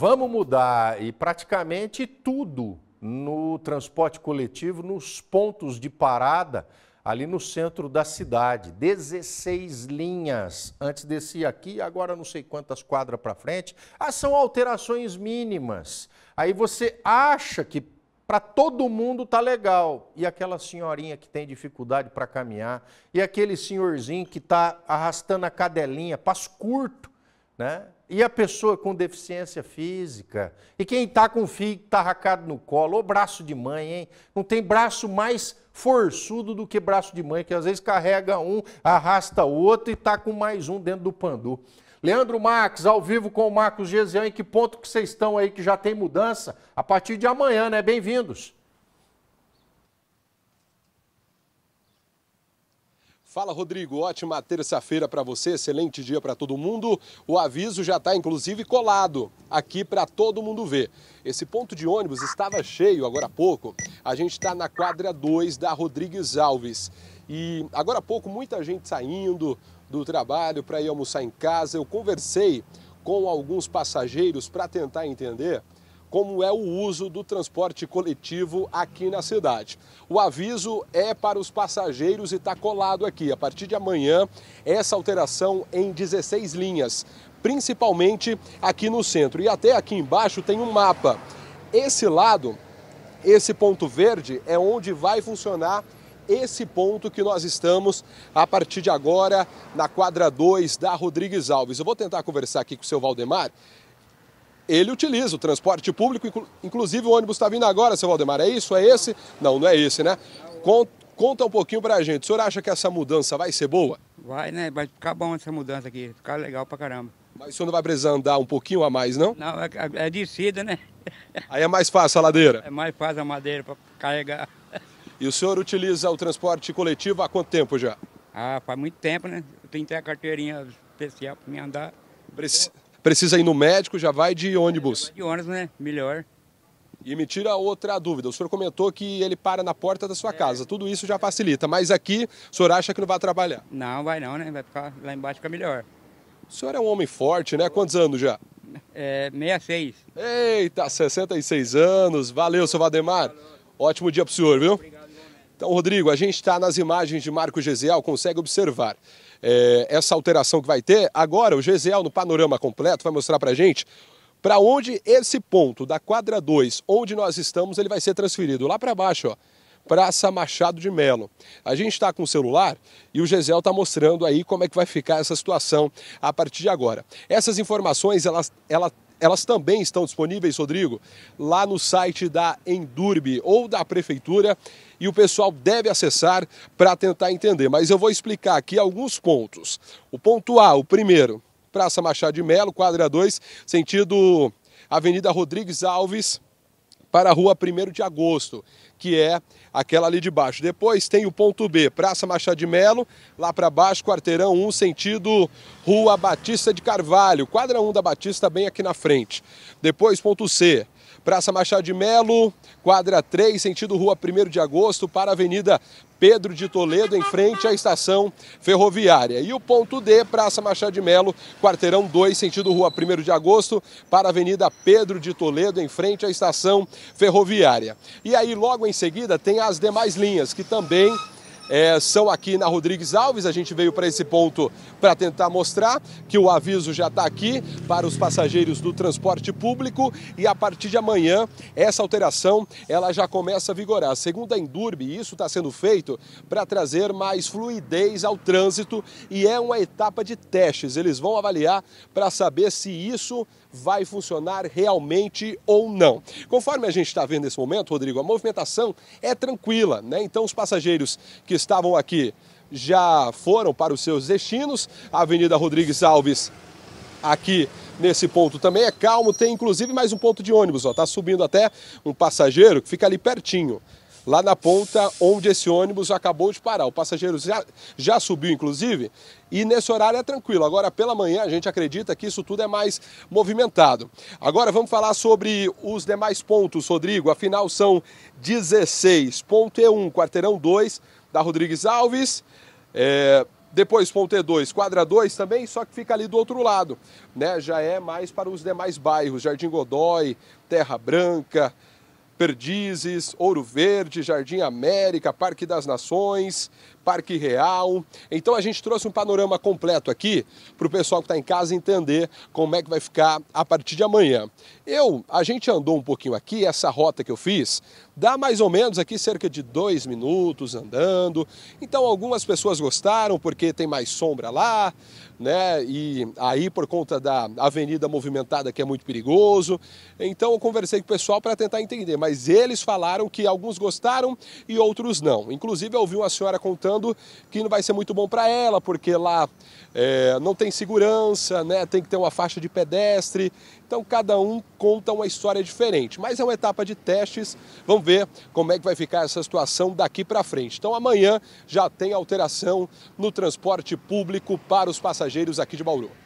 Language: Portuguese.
Vamos mudar e praticamente tudo no transporte coletivo, nos pontos de parada ali no centro da cidade. 16 linhas antes desse aqui, agora não sei quantas quadras para frente. Ah, são alterações mínimas. Aí você acha que para todo mundo tá legal. E aquela senhorinha que tem dificuldade para caminhar, e aquele senhorzinho que está arrastando a cadelinha, passo curto né? E a pessoa com deficiência física, e quem está com o filho tarracado tá no colo, o braço de mãe, hein? Não tem braço mais forçudo do que braço de mãe, que às vezes carrega um, arrasta outro e está com mais um dentro do pandu. Leandro Marques, ao vivo com o Marcos Gesião, em que ponto que vocês estão aí que já tem mudança? A partir de amanhã, né? Bem-vindos. Fala, Rodrigo. Ótima terça-feira para você, excelente dia para todo mundo. O aviso já está, inclusive, colado aqui para todo mundo ver. Esse ponto de ônibus estava cheio agora há pouco. A gente está na quadra 2 da Rodrigues Alves. E agora há pouco, muita gente saindo do trabalho para ir almoçar em casa. Eu conversei com alguns passageiros para tentar entender como é o uso do transporte coletivo aqui na cidade. O aviso é para os passageiros e está colado aqui. A partir de amanhã, essa alteração em 16 linhas, principalmente aqui no centro. E até aqui embaixo tem um mapa. Esse lado, esse ponto verde, é onde vai funcionar esse ponto que nós estamos a partir de agora na quadra 2 da Rodrigues Alves. Eu vou tentar conversar aqui com o seu Valdemar ele utiliza o transporte público, inclusive o ônibus está vindo agora, seu Valdemar. É isso? É esse? Não, não é esse, né? Conta um pouquinho pra gente. O senhor acha que essa mudança vai ser boa? Vai, né? Vai ficar bom essa mudança aqui. Ficar legal pra caramba. Mas o senhor não vai precisar andar um pouquinho a mais, não? Não, é, é, é descida, né? Aí é mais fácil a ladeira? É mais fácil a madeira pra carregar. E o senhor utiliza o transporte coletivo há quanto tempo já? Ah, faz muito tempo, né? Eu tenho até a carteirinha especial pra me andar. Prec... Precisa ir no médico, já vai de ônibus. De ônibus, né? Melhor. E me tira outra dúvida. O senhor comentou que ele para na porta da sua é. casa. Tudo isso já facilita. Mas aqui, o senhor acha que não vai trabalhar? Não, vai não, né? Vai ficar lá embaixo, fica melhor. O senhor é um homem forte, né? Quantos anos já? É, 66. Eita, 66 anos. Valeu, seu Valdemar. Ótimo dia pro senhor, viu? Obrigado. Então, Rodrigo, a gente está nas imagens de Marco Gesiel, consegue observar é, essa alteração que vai ter. Agora, o Gesiel, no panorama completo, vai mostrar para a gente para onde esse ponto da quadra 2, onde nós estamos, ele vai ser transferido. Lá para baixo, ó, Praça Machado de Melo. A gente está com o celular e o Gesel está mostrando aí como é que vai ficar essa situação a partir de agora. Essas informações, elas, elas elas também estão disponíveis, Rodrigo, lá no site da Endurbe ou da Prefeitura e o pessoal deve acessar para tentar entender. Mas eu vou explicar aqui alguns pontos. O ponto A, o primeiro, Praça Machado de Melo, quadra 2, sentido Avenida Rodrigues Alves, para a rua 1 de agosto, que é aquela ali de baixo. Depois tem o ponto B, Praça Machado de Melo, lá para baixo, quarteirão 1, sentido Rua Batista de Carvalho, quadra 1 da Batista, bem aqui na frente. Depois, ponto C, Praça Machado de Melo, quadra 3, sentido Rua 1 de Agosto, para a Avenida Pedro de Toledo, em frente à estação ferroviária. E o ponto D, Praça Machado de Melo, quarteirão 2, sentido Rua 1 de Agosto, para a Avenida Pedro de Toledo, em frente à estação ferroviária. E aí, logo em seguida, tem as demais linhas, que também é, são aqui na Rodrigues Alves. A gente veio para esse ponto para tentar mostrar que o aviso já está aqui para os passageiros do transporte público e a partir de amanhã essa alteração ela já começa a vigorar. Segundo a Endurbe, isso está sendo feito para trazer mais fluidez ao trânsito e é uma etapa de testes. Eles vão avaliar para saber se isso vai funcionar realmente ou não. Conforme a gente está vendo nesse momento, Rodrigo, a movimentação é tranquila, né? Então os passageiros que estavam aqui já foram para os seus destinos. A Avenida Rodrigues Alves, aqui nesse ponto também é calmo, tem inclusive mais um ponto de ônibus, ó, tá subindo até um passageiro que fica ali pertinho lá na ponta onde esse ônibus acabou de parar. O passageiro já, já subiu, inclusive, e nesse horário é tranquilo. Agora, pela manhã, a gente acredita que isso tudo é mais movimentado. Agora, vamos falar sobre os demais pontos, Rodrigo. Afinal, são 16. Ponto E1, quarteirão 2 da Rodrigues Alves. É... Depois, ponto E2, quadra 2 também, só que fica ali do outro lado, né? Já é mais para os demais bairros, Jardim Godói, Terra Branca, Perdizes, Ouro Verde, Jardim América, Parque das Nações, Parque Real. Então a gente trouxe um panorama completo aqui para o pessoal que está em casa entender como é que vai ficar a partir de amanhã. Eu, a gente andou um pouquinho aqui, essa rota que eu fiz dá mais ou menos aqui cerca de dois minutos andando. Então algumas pessoas gostaram porque tem mais sombra lá, né? E aí por conta da avenida movimentada que é muito perigoso. Então eu conversei com o pessoal para tentar entender, mas eles falaram que alguns gostaram e outros não. Inclusive eu ouvi uma senhora contando que não vai ser muito bom para ela, porque lá é, não tem segurança, né? tem que ter uma faixa de pedestre. Então cada um conta uma história diferente. Mas é uma etapa de testes. Vamos ver como é que vai ficar essa situação daqui para frente. Então amanhã já tem alteração no transporte público para os passageiros aqui de Bauru.